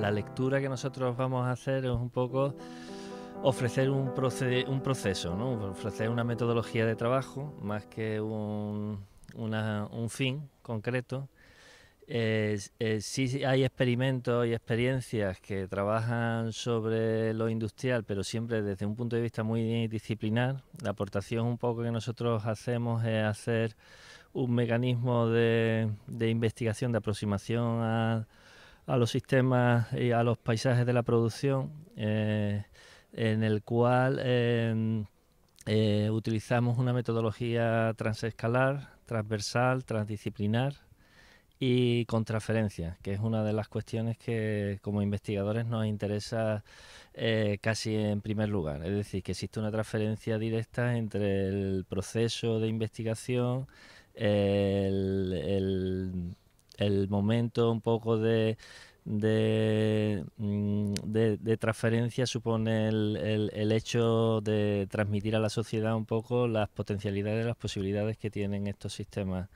La lectura que nosotros vamos a hacer es un poco ofrecer un, un proceso, ofrecer una metodología de trabajo más que un, fin concreto. ...si hay experimentos y experiencias que trabajan sobre lo industrial, pero siempre desde un punto de vista muy disciplinar. La aportación un poco que nosotros hacemos es hacer un mecanismo de investigación, de aproximación a a los sistemas y a los paisajes de la producción, eh, en el cual eh, eh, utilizamos una metodología transescalar, transversal, transdisciplinar y con transferencia, que es una de las cuestiones que como investigadores nos interesa casi en primer lugar. Es decir, que existe una transferencia directa entre el proceso de investigación, el el momento un poco de, de, mm, transferencia supone el, hecho de transmitir a la sociedad un poco las potencialidades, las posibilidades que tienen estos sistemas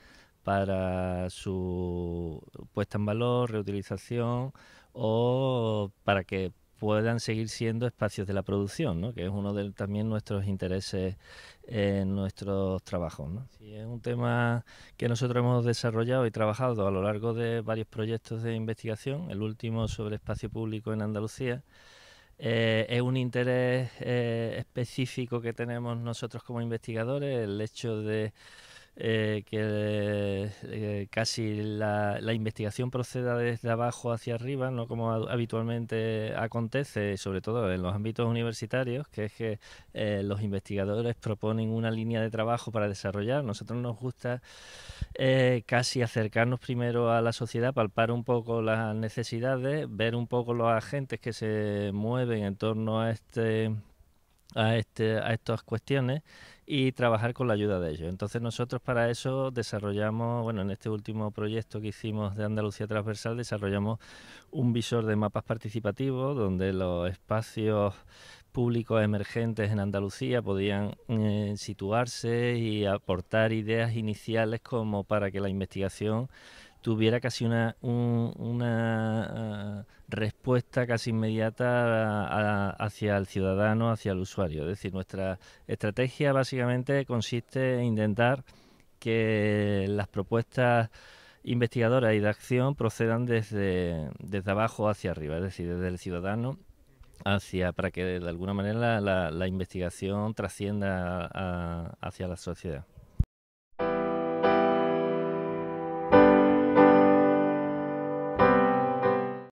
para su puesta en valor, reutilización o para que puedan seguir siendo espacios de la producción, que es uno de también nuestros intereses en nuestros trabajos. es un tema que nosotros hemos desarrollado y trabajado a lo largo de varios proyectos de investigación, el último sobre espacio público en Andalucía. Eh, es un interés eh, específico que tenemos nosotros como investigadores, el hecho de eh, que eh, casi la, investigación proceda desde abajo hacia arriba, no como habitualmente acontece, sobre todo en los ámbitos universitarios, que es que eh, los investigadores proponen una línea de trabajo para desarrollar. Nosotros nos gusta casi acercarnos primero a la sociedad, palpar un poco las necesidades, ver un poco los agentes que se mueven en torno a este a, este, a estas cuestiones y trabajar con la ayuda de ellos. Entonces nosotros para eso desarrollamos, bueno, en este último proyecto que hicimos de Andalucía Transversal, desarrollamos un visor de mapas participativos donde los espacios públicos emergentes en Andalucía podían eh, situarse y aportar ideas iniciales como para que la investigación tuviera casi una, una eh, respuesta casi inmediata hacia el ciudadano, hacia el usuario. Es decir, nuestra estrategia básicamente consiste en intentar que las propuestas investigadoras y de acción procedan desde, desde abajo hacia arriba, es decir, desde el ciudadano hacia para que de alguna manera la, investigación trascienda hacia la sociedad.